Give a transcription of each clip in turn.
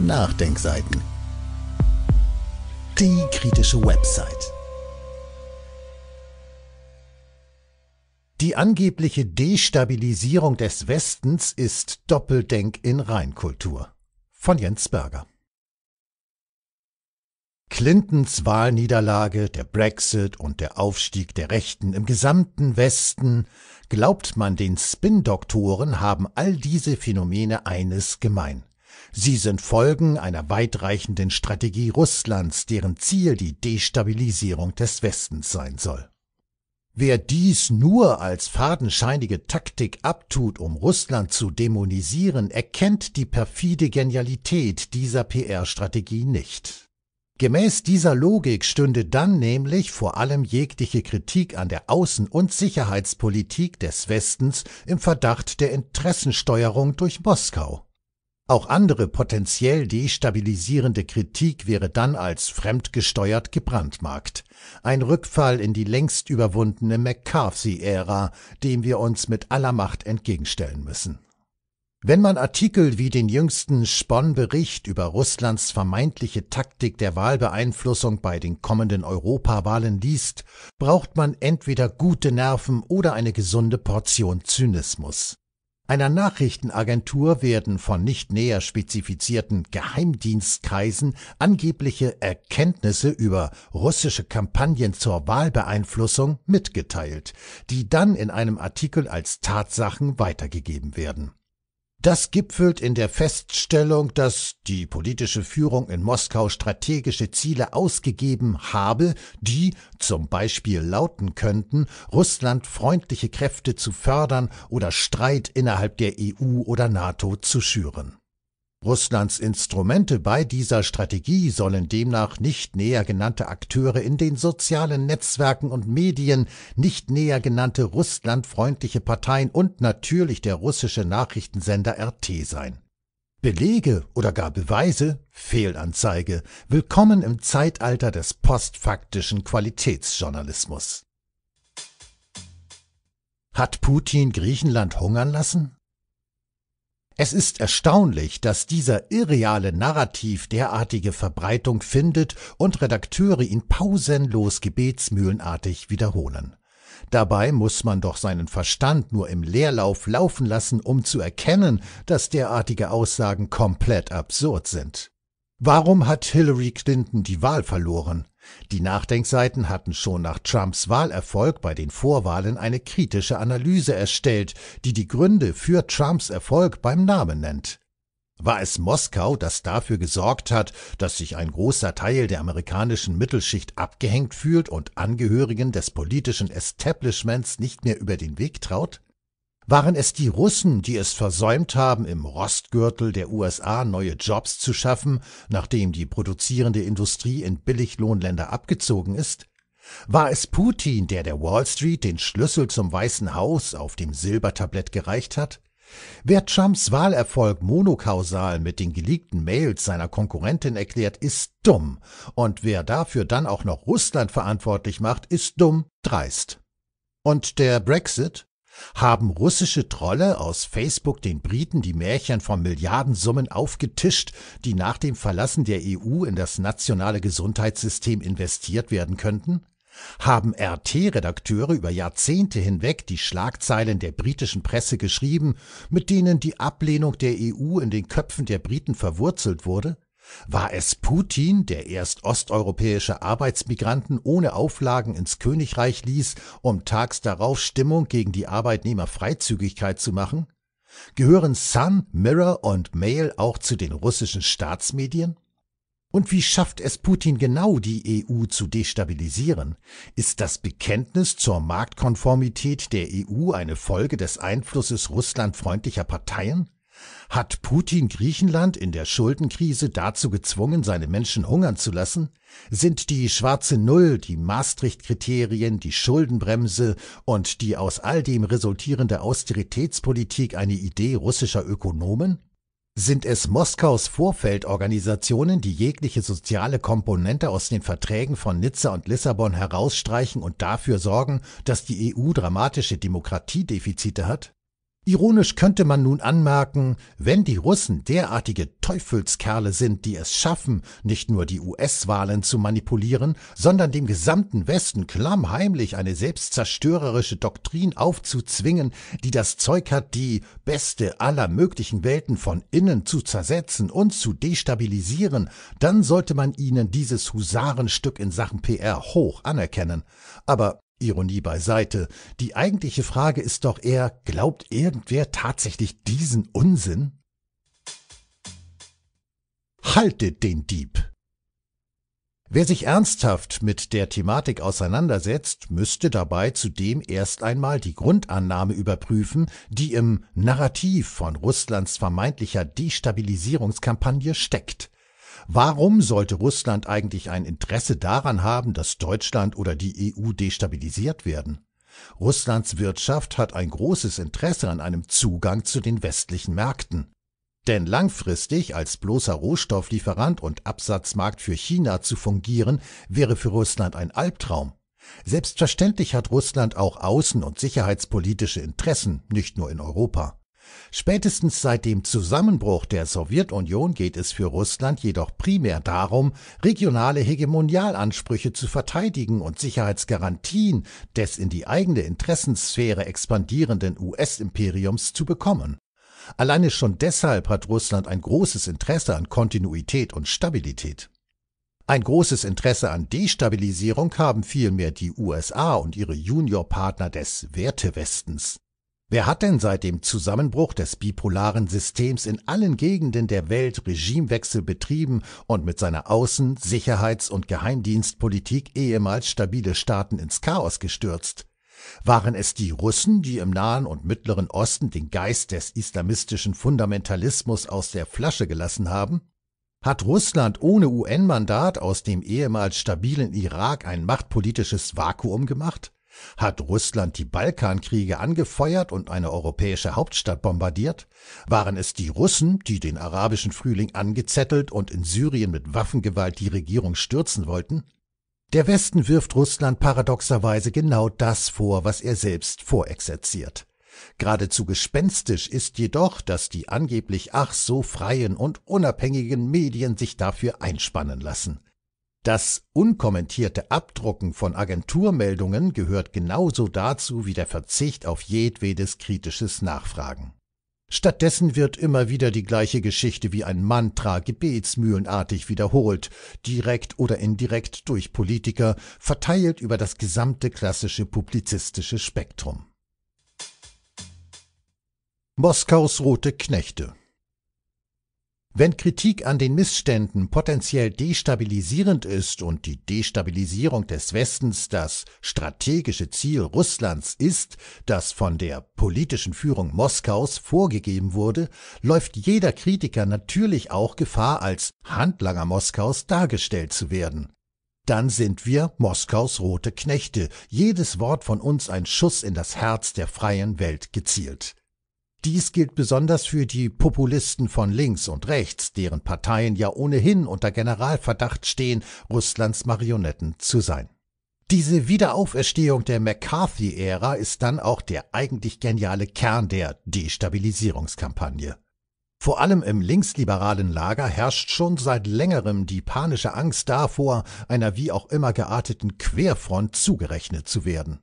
Nachdenkseiten. Die kritische Website. Die angebliche Destabilisierung des Westens ist Doppeldenk in Reinkultur. Von Jens Berger. Clintons Wahlniederlage, der Brexit und der Aufstieg der Rechten im gesamten Westen, glaubt man den Spin-Doktoren, haben all diese Phänomene eines gemein. Sie sind Folgen einer weitreichenden Strategie Russlands, deren Ziel die Destabilisierung des Westens sein soll. Wer dies nur als fadenscheinige Taktik abtut, um Russland zu dämonisieren, erkennt die perfide Genialität dieser PR-Strategie nicht. Gemäß dieser Logik stünde dann nämlich vor allem jegliche Kritik an der Außen- und Sicherheitspolitik des Westens im Verdacht der Interessensteuerung durch Moskau. Auch andere potenziell destabilisierende Kritik wäre dann als fremdgesteuert gebrandmarkt. Ein Rückfall in die längst überwundene McCarthy-Ära, dem wir uns mit aller Macht entgegenstellen müssen. Wenn man Artikel wie den jüngsten Spon-Bericht über Russlands vermeintliche Taktik der Wahlbeeinflussung bei den kommenden Europawahlen liest, braucht man entweder gute Nerven oder eine gesunde Portion Zynismus. Einer Nachrichtenagentur werden von nicht näher spezifizierten Geheimdienstkreisen angebliche Erkenntnisse über russische Kampagnen zur Wahlbeeinflussung mitgeteilt, die dann in einem Artikel als Tatsachen weitergegeben werden das gipfelt in der Feststellung, dass die politische Führung in Moskau strategische Ziele ausgegeben habe, die zum Beispiel lauten könnten, Russland freundliche Kräfte zu fördern oder Streit innerhalb der EU oder NATO zu schüren. Russlands Instrumente bei dieser Strategie sollen demnach nicht näher genannte Akteure in den sozialen Netzwerken und Medien, nicht näher genannte russlandfreundliche Parteien und natürlich der russische Nachrichtensender RT sein. Belege oder gar Beweise? Fehlanzeige. Willkommen im Zeitalter des postfaktischen Qualitätsjournalismus. Hat Putin Griechenland hungern lassen? Es ist erstaunlich, dass dieser irreale Narrativ derartige Verbreitung findet und Redakteure ihn pausenlos gebetsmühlenartig wiederholen. Dabei muss man doch seinen Verstand nur im Leerlauf laufen lassen, um zu erkennen, dass derartige Aussagen komplett absurd sind. Warum hat Hillary Clinton die Wahl verloren? Die Nachdenkseiten hatten schon nach Trumps Wahlerfolg bei den Vorwahlen eine kritische Analyse erstellt, die die Gründe für Trumps Erfolg beim Namen nennt. War es Moskau, das dafür gesorgt hat, dass sich ein großer Teil der amerikanischen Mittelschicht abgehängt fühlt und Angehörigen des politischen Establishments nicht mehr über den Weg traut? Waren es die Russen, die es versäumt haben, im Rostgürtel der USA neue Jobs zu schaffen, nachdem die produzierende Industrie in Billiglohnländer abgezogen ist? War es Putin, der der Wall Street den Schlüssel zum Weißen Haus auf dem Silbertablett gereicht hat? Wer Trumps Wahlerfolg monokausal mit den geleakten Mails seiner Konkurrentin erklärt, ist dumm. Und wer dafür dann auch noch Russland verantwortlich macht, ist dumm, dreist. Und der Brexit? Haben russische Trolle aus Facebook den Briten die Märchen von Milliardensummen aufgetischt, die nach dem Verlassen der EU in das nationale Gesundheitssystem investiert werden könnten? Haben RT-Redakteure über Jahrzehnte hinweg die Schlagzeilen der britischen Presse geschrieben, mit denen die Ablehnung der EU in den Köpfen der Briten verwurzelt wurde? War es Putin, der erst osteuropäische Arbeitsmigranten ohne Auflagen ins Königreich ließ, um tags darauf Stimmung gegen die Arbeitnehmerfreizügigkeit zu machen? Gehören Sun, Mirror und Mail auch zu den russischen Staatsmedien? Und wie schafft es Putin genau, die EU zu destabilisieren? Ist das Bekenntnis zur Marktkonformität der EU eine Folge des Einflusses russlandfreundlicher Parteien? Hat Putin Griechenland in der Schuldenkrise dazu gezwungen, seine Menschen hungern zu lassen? Sind die schwarze Null, die Maastricht-Kriterien, die Schuldenbremse und die aus all dem resultierende Austeritätspolitik eine Idee russischer Ökonomen? Sind es Moskaus Vorfeldorganisationen, die jegliche soziale Komponente aus den Verträgen von Nizza und Lissabon herausstreichen und dafür sorgen, dass die EU dramatische Demokratiedefizite hat? Ironisch könnte man nun anmerken, wenn die Russen derartige Teufelskerle sind, die es schaffen, nicht nur die US-Wahlen zu manipulieren, sondern dem gesamten Westen klammheimlich eine selbstzerstörerische Doktrin aufzuzwingen, die das Zeug hat, die beste aller möglichen Welten von innen zu zersetzen und zu destabilisieren, dann sollte man ihnen dieses Husarenstück in Sachen PR hoch anerkennen. Aber Ironie beiseite. Die eigentliche Frage ist doch eher, glaubt irgendwer tatsächlich diesen Unsinn? Haltet den Dieb! Wer sich ernsthaft mit der Thematik auseinandersetzt, müsste dabei zudem erst einmal die Grundannahme überprüfen, die im Narrativ von Russlands vermeintlicher Destabilisierungskampagne steckt. Warum sollte Russland eigentlich ein Interesse daran haben, dass Deutschland oder die EU destabilisiert werden? Russlands Wirtschaft hat ein großes Interesse an einem Zugang zu den westlichen Märkten. Denn langfristig als bloßer Rohstofflieferant und Absatzmarkt für China zu fungieren, wäre für Russland ein Albtraum. Selbstverständlich hat Russland auch außen- und sicherheitspolitische Interessen, nicht nur in Europa. Spätestens seit dem Zusammenbruch der Sowjetunion geht es für Russland jedoch primär darum, regionale Hegemonialansprüche zu verteidigen und Sicherheitsgarantien des in die eigene Interessensphäre expandierenden US-Imperiums zu bekommen. Alleine schon deshalb hat Russland ein großes Interesse an Kontinuität und Stabilität. Ein großes Interesse an Destabilisierung haben vielmehr die USA und ihre Juniorpartner des Wertewestens. Wer hat denn seit dem Zusammenbruch des bipolaren Systems in allen Gegenden der Welt Regimewechsel betrieben und mit seiner Außen-, Sicherheits- und Geheimdienstpolitik ehemals stabile Staaten ins Chaos gestürzt? Waren es die Russen, die im Nahen und Mittleren Osten den Geist des islamistischen Fundamentalismus aus der Flasche gelassen haben? Hat Russland ohne UN-Mandat aus dem ehemals stabilen Irak ein machtpolitisches Vakuum gemacht? Hat Russland die Balkankriege angefeuert und eine europäische Hauptstadt bombardiert? Waren es die Russen, die den arabischen Frühling angezettelt und in Syrien mit Waffengewalt die Regierung stürzen wollten? Der Westen wirft Russland paradoxerweise genau das vor, was er selbst vorexerziert. Geradezu gespenstisch ist jedoch, dass die angeblich ach so freien und unabhängigen Medien sich dafür einspannen lassen. Das unkommentierte Abdrucken von Agenturmeldungen gehört genauso dazu wie der Verzicht auf jedwedes kritisches Nachfragen. Stattdessen wird immer wieder die gleiche Geschichte wie ein Mantra gebetsmühlenartig wiederholt, direkt oder indirekt durch Politiker, verteilt über das gesamte klassische publizistische Spektrum. Moskaus rote Knechte wenn Kritik an den Missständen potenziell destabilisierend ist und die Destabilisierung des Westens das strategische Ziel Russlands ist, das von der politischen Führung Moskaus vorgegeben wurde, läuft jeder Kritiker natürlich auch Gefahr, als Handlanger Moskaus dargestellt zu werden. Dann sind wir Moskaus rote Knechte, jedes Wort von uns ein Schuss in das Herz der freien Welt gezielt. Dies gilt besonders für die Populisten von links und rechts, deren Parteien ja ohnehin unter Generalverdacht stehen, Russlands Marionetten zu sein. Diese Wiederauferstehung der McCarthy-Ära ist dann auch der eigentlich geniale Kern der Destabilisierungskampagne. Vor allem im linksliberalen Lager herrscht schon seit längerem die panische Angst davor, einer wie auch immer gearteten Querfront zugerechnet zu werden.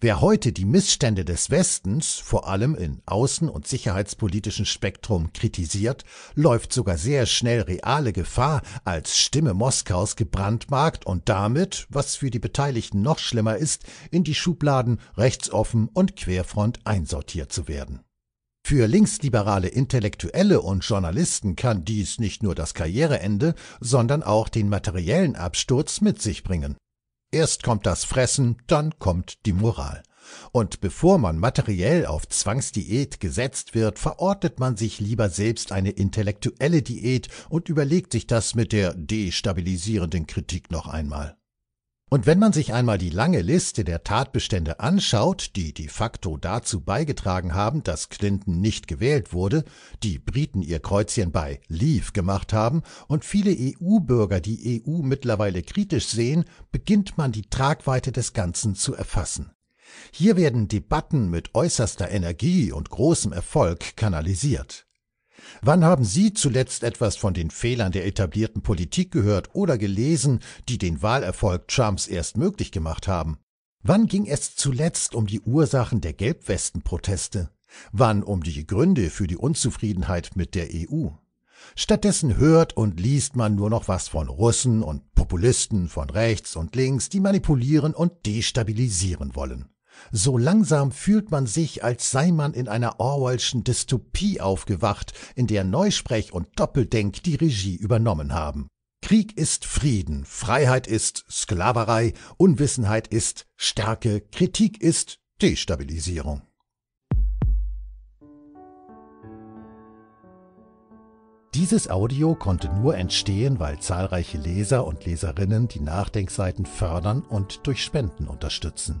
Wer heute die Missstände des Westens, vor allem in außen- und sicherheitspolitischen Spektrum, kritisiert, läuft sogar sehr schnell reale Gefahr, als Stimme Moskaus gebrandmarkt und damit, was für die Beteiligten noch schlimmer ist, in die Schubladen rechtsoffen und Querfront einsortiert zu werden. Für linksliberale Intellektuelle und Journalisten kann dies nicht nur das Karriereende, sondern auch den materiellen Absturz mit sich bringen Erst kommt das Fressen, dann kommt die Moral. Und bevor man materiell auf Zwangsdiät gesetzt wird, verordnet man sich lieber selbst eine intellektuelle Diät und überlegt sich das mit der destabilisierenden Kritik noch einmal. Und wenn man sich einmal die lange Liste der Tatbestände anschaut, die de facto dazu beigetragen haben, dass Clinton nicht gewählt wurde, die Briten ihr Kreuzchen bei Leave gemacht haben und viele EU-Bürger die EU mittlerweile kritisch sehen, beginnt man die Tragweite des Ganzen zu erfassen. Hier werden Debatten mit äußerster Energie und großem Erfolg kanalisiert. Wann haben Sie zuletzt etwas von den Fehlern der etablierten Politik gehört oder gelesen, die den Wahlerfolg Trumps erst möglich gemacht haben? Wann ging es zuletzt um die Ursachen der Gelbwestenproteste? Wann um die Gründe für die Unzufriedenheit mit der EU? Stattdessen hört und liest man nur noch was von Russen und Populisten von rechts und links, die manipulieren und destabilisieren wollen. So langsam fühlt man sich, als sei man in einer Orwellschen Dystopie aufgewacht, in der Neusprech und Doppeldenk die Regie übernommen haben. Krieg ist Frieden, Freiheit ist Sklaverei, Unwissenheit ist Stärke, Kritik ist Destabilisierung. Dieses Audio konnte nur entstehen, weil zahlreiche Leser und Leserinnen die Nachdenkseiten fördern und durch Spenden unterstützen.